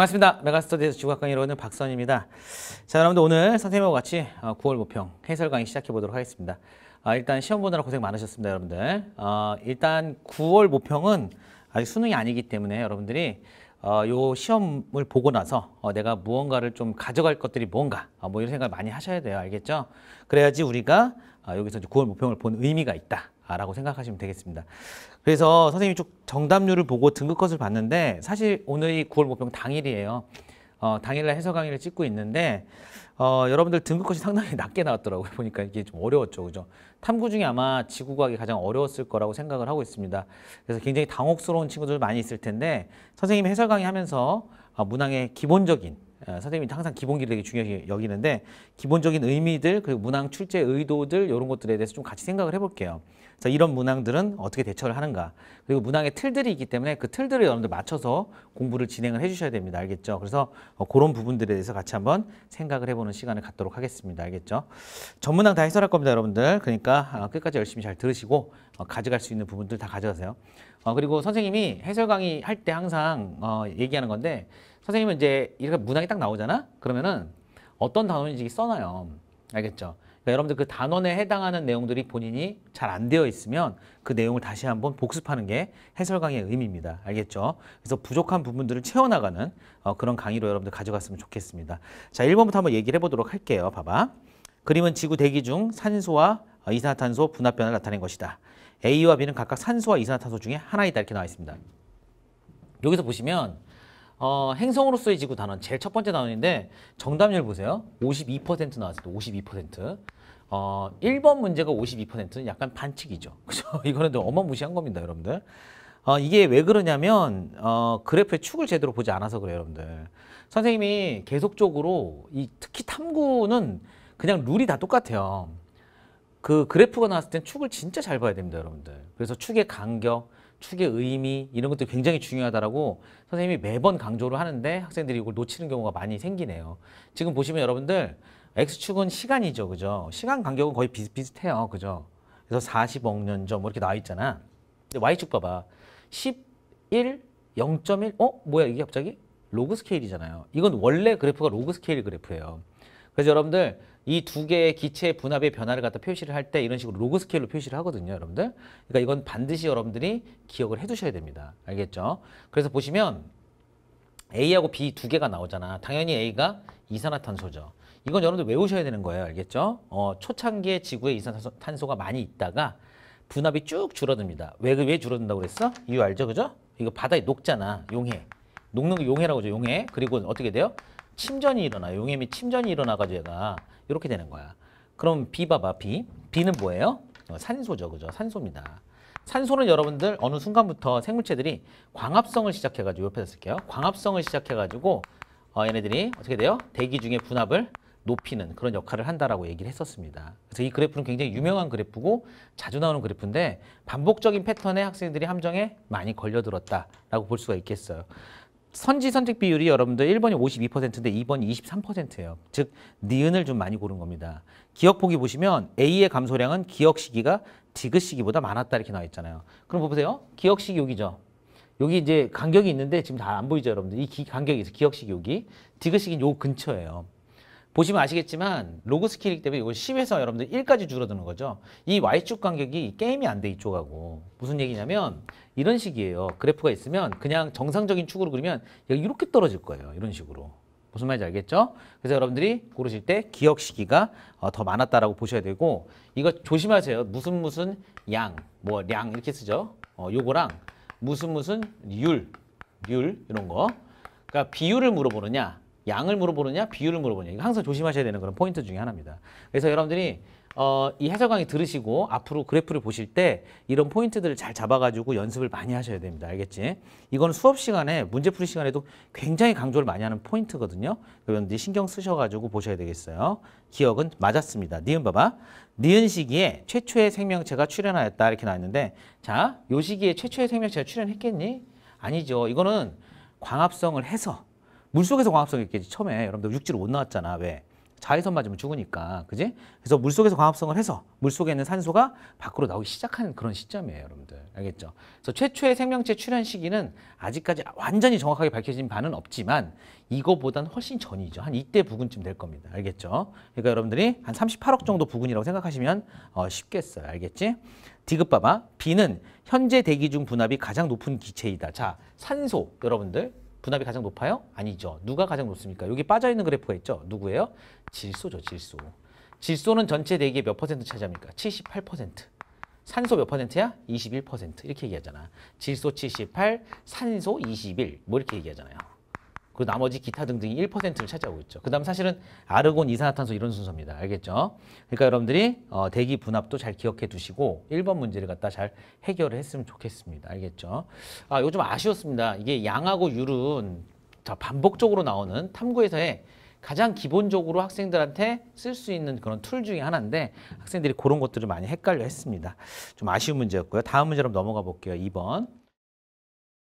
반갑습니다. 메가스터디에서 지학강 이론는 박선입니다. 자, 여러분들 오늘 선생님하고 같이 9월 어, 모평 해설 강의 시작해 보도록 하겠습니다. 아, 일단 시험 보느라 고생 많으셨습니다, 여러분들. 어, 일단 9월 모평은 아직 수능이 아니기 때문에 여러분들이 어, 요 시험을 보고 나서 어, 내가 무언가를 좀 가져갈 것들이 뭔가 어, 뭐 이런 생각을 많이 하셔야 돼요. 알겠죠? 그래야지 우리가 어, 여기서 이제 9월 모평을 본 의미가 있다. 라고 생각하시면 되겠습니다. 그래서 선생님이 쭉 정답률을 보고 등급컷을 봤는데 사실 오늘이 9월 목병 당일이에요. 어, 당일날 해설 강의를 찍고 있는데 어, 여러분들 등급컷이 상당히 낮게 나왔더라고요. 보니까 이게 좀 어려웠죠. 그죠? 탐구 중에 아마 지구과학이 가장 어려웠을 거라고 생각을 하고 있습니다. 그래서 굉장히 당혹스러운 친구들 많이 있을 텐데 선생님 이 해설 강의 하면서 어, 문항의 기본적인 어, 선생님이 항상 기본기를 되게 중요하게 여기는데 기본적인 의미들 그리고 문항 출제 의도들 이런 것들에 대해서 좀 같이 생각을 해볼게요. 자, 이런 문항들은 어떻게 대처를 하는가. 그리고 문항의 틀들이 있기 때문에 그 틀들을 여러분들 맞춰서 공부를 진행을 해주셔야 됩니다. 알겠죠? 그래서 어, 그런 부분들에 대해서 같이 한번 생각을 해보는 시간을 갖도록 하겠습니다. 알겠죠? 전문항 다 해설할 겁니다, 여러분들. 그러니까 어, 끝까지 열심히 잘 들으시고 어, 가져갈 수 있는 부분들 다 가져가세요. 어, 그리고 선생님이 해설 강의 할 때 항상 어, 얘기하는 건데 선생님은 이제 이렇게 문항이 딱 나오잖아? 그러면은 어떤 단어인지 써놔요. 알겠죠? 그러니까 여러분들 그 단원에 해당하는 내용들이 본인이 잘 안 되어 있으면 그 내용을 다시 한번 복습하는 게 해설 강의의 의미입니다. 알겠죠? 그래서 부족한 부분들을 채워나가는 어, 그런 강의로 여러분들 가져갔으면 좋겠습니다. 자, 1번부터 한번 얘기를 해보도록 할게요. 봐봐. 그림은 지구 대기 중 산소와 어, 이산화탄소 분화 변화를 나타낸 것이다. A와 B는 각각 산소와 이산화탄소 중에 하나이다 이렇게 나와 있습니다. 여기서 보시면 어, 행성으로쓰이 지구 단원, 제일 첫 번째 단원인데 정답률 보세요. 52%나왔어니 52%. 어, 1번 문제가 52%는 약간 반칙이죠. 그죠? 이거는 어마무시한 겁니다, 여러분들. 어, 이게 왜 그러냐면 어, 그래프의 축을 제대로 보지 않아서 그래요, 여러분들. 선생님이 계속적으로 이 특히 탐구는 그냥 룰이 다 똑같아요. 그 그래프가 나왔을 땐 축을 진짜 잘 봐야 됩니다, 여러분들. 그래서 축의 간격, 축의 의미 이런 것도 굉장히 중요하다라고 선생님이 매번 강조를 하는데 학생들이 이걸 놓치는 경우가 많이 생기네요. 지금 보시면 여러분들 X축은 시간이죠. 그죠? 시간 간격은 거의 비슷비슷해요. 그죠? 그래서 40억 년전뭐 이렇게 나와 있잖아. 근데 Y축 봐봐. 11, 0.1, 어? 뭐야 이게 갑자기? 로그 스케일이잖아요. 이건 원래 그래프가 로그 스케일 그래프예요. 그래서 여러분들 이두 개의 기체의 분압의 변화를 갖다 표시를 할 때 이런 식으로 로그 스케일로 표시를 하거든요, 여러분들. 그러니까 이건 반드시 여러분들이 기억을 해 두셔야 됩니다. 알겠죠? 그래서 보시면 A하고 B 두 개가 나오잖아. 당연히 A가 이산화탄소죠. 이건 여러분들 외우셔야 되는 거예요. 알겠죠? 어, 초창기에 지구에 이산화탄소가 많이 있다가 분압이 쭉 줄어듭니다. 왜, 왜 줄어든다고 그랬어? 이유 알죠? 그죠? 이거 바다에 녹잖아. 용해. 녹는 거 용해라고 하죠. 용해. 그리고 어떻게 돼요? 침전이 일어나. 요 용해 및 침전이 일어나가지고 얘가 이렇게 되는 거야. 그럼 B 봐봐, B. B는 뭐예요? 어, 산소죠, 그죠? 산소입니다. 산소는 여러분들 어느 순간부터 생물체들이 광합성을 시작해가지고 옆에서 쓸게요. 광합성을 시작해가지고 어, 얘네들이 어떻게 돼요? 대기 중에 분압을 높이는 그런 역할을 한다라고 얘기를 했었습니다. 그래서 이 그래프는 굉장히 유명한 그래프고 자주 나오는 그래프인데 반복적인 패턴에 학생들이 함정에 많이 걸려들었다라고 볼 수가 있겠어요. 선지 선택 비율이 여러분들 1번이 52%인데 2번이 23%예요. 즉 니은을 좀 많이 고른 겁니다. 기억 보기 보시면 A의 감소량은 기억 시기가 디귿 시기보다 많았다 이렇게 나와 있잖아요. 그럼 보세요. 기억 시기 여기죠. 여기 이제 간격이 있는데 지금 다 안 보이죠, 여러분들. 이 기, 간격이 있어요. 기억 시기 여기. 디귿 시기는 요 근처예요. 보시면 아시겠지만 로그 스킬이기 때문에 이거 10에서 여러분들 1까지 줄어드는 거죠. 이 Y축 간격이 게임이 안 돼 이쪽하고 무슨 얘기냐면 이런 식이에요. 그래프가 있으면 그냥 정상적인 축으로 그리면 이렇게 떨어질 거예요. 이런 식으로. 무슨 말인지 알겠죠? 그래서 여러분들이 고르실 때 기억 시기가 어, 더 많았다라고 보셔야 되고 이거 조심하세요. 무슨 무슨 양, 뭐량 이렇게 쓰죠. 어, 요거랑 무슨 무슨 율, 율 이런 거. 그러니까 비율을 물어보느냐 양을 물어보느냐 비율을 물어보느냐 이거 항상 조심하셔야 되는 그런 포인트 중에 하나입니다. 그래서 여러분들이 어, 이 해설 강의 들으시고 앞으로 그래프를 보실 때 이런 포인트들을 잘 잡아가지고 연습을 많이 하셔야 됩니다. 알겠지? 이건 수업 시간에 문제 풀이 시간에도 굉장히 강조를 많이 하는 포인트거든요. 여러분들 신경 쓰셔가지고 보셔야 되겠어요. 기억은 맞았습니다. 니은 봐봐. 니은 시기에 최초의 생명체가 출현하였다 이렇게 나왔는데 자, 요 시기에 최초의 생명체가 출현했겠니? 아니죠. 이거는 광합성을 해서 물속에서 광합성이 있겠지. 처음에 여러분들 육지로 못 나왔잖아. 왜? 자외선 맞으면 죽으니까. 그지? 그래서 물속에서 광합성을 해서 물속에 있는 산소가 밖으로 나오기 시작하는 그런 시점이에요. 여러분들. 알겠죠? 그래서 최초의 생명체 출현 시기는 아직까지 완전히 정확하게 밝혀진 바는 없지만 이거보단 훨씬 전이죠. 한 이때 부근쯤 될 겁니다. 알겠죠? 그러니까 여러분들이 한 38억 정도 부근이라고 생각하시면 어, 쉽겠어요. 알겠지? 디귿 봐봐. 비는 현재 대기 중 분압이 가장 높은 기체이다. 자, 산소 여러분들 분압이 가장 높아요? 아니죠. 누가 가장 높습니까? 여기 빠져있는 그래프가 있죠. 누구예요? 질소죠. 질소. 질소는 전체 대기의 몇 퍼센트 차지합니까? 78%. 산소 몇 퍼센트야? 21% 이렇게 얘기하잖아. 질소 78, 산소 21뭐 이렇게 얘기하잖아요. 그 나머지 기타 등등이 1%를 차지하고 있죠. 그 다음 사실은 아르곤, 이산화탄소 이런 순서입니다. 알겠죠? 그러니까 여러분들이 어, 대기 분압도 잘 기억해 두시고 1번 문제를 갖다 잘 해결을 했으면 좋겠습니다. 알겠죠? 아, 요즘 아쉬웠습니다. 이게 양하고 유은 반복적으로 나오는 탐구에서의 가장 기본적으로 학생들한테 쓸 수 있는 그런 툴 중에 하나인데 학생들이 그런 것들을 많이 헷갈려 했습니다. 좀 아쉬운 문제였고요. 다음 문제로 넘어가 볼게요. 2번.